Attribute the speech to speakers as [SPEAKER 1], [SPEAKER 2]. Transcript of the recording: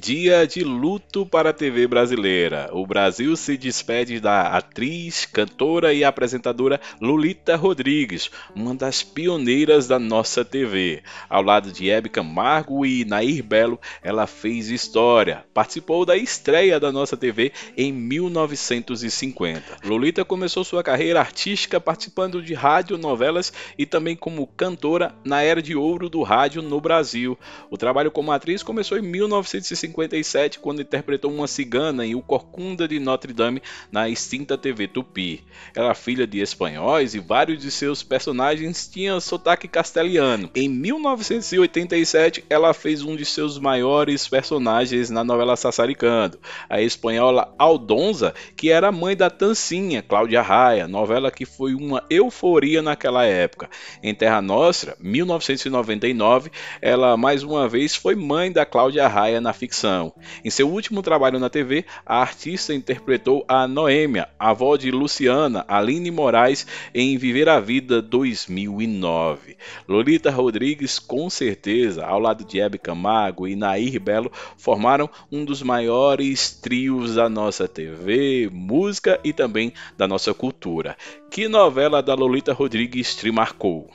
[SPEAKER 1] Dia de luto para a TV brasileira. O Brasil se despede da atriz, cantora e apresentadora Lolita Rodrigues, uma das pioneiras da nossa TV. Ao lado de Hebe Camargo e Nair Belo, ela fez história. Participou da estreia da nossa TV em 1950. Lolita começou sua carreira artística participando de rádio, novelas e também como cantora na era de ouro do rádio no Brasil. O trabalho como atriz começou em 1950 1957, quando interpretou uma cigana em O Corcunda de Notre Dame na extinta TV Tupi. Era é filha de espanhóis e vários de seus personagens tinham sotaque castelhano. Em 1987, ela fez um de seus maiores personagens na novela Sassaricando, a espanhola Aldonza, que era mãe da Tancinha, Cláudia Raia, novela que foi uma euforia naquela época. Em Terra Nostra, 1999, ela mais uma vez foi mãe da Cláudia Raia na ficção. Em seu último trabalho na TV, a artista interpretou a Noêmia, avó de Luciana Aline Moraes, em Viver a Vida 2009. Lolita Rodrigues, com certeza, ao lado de Hebe Camargo e Nair Belo, formaram um dos maiores trios da nossa TV, música e também da nossa cultura. Que novela da Lolita Rodrigues te marcou?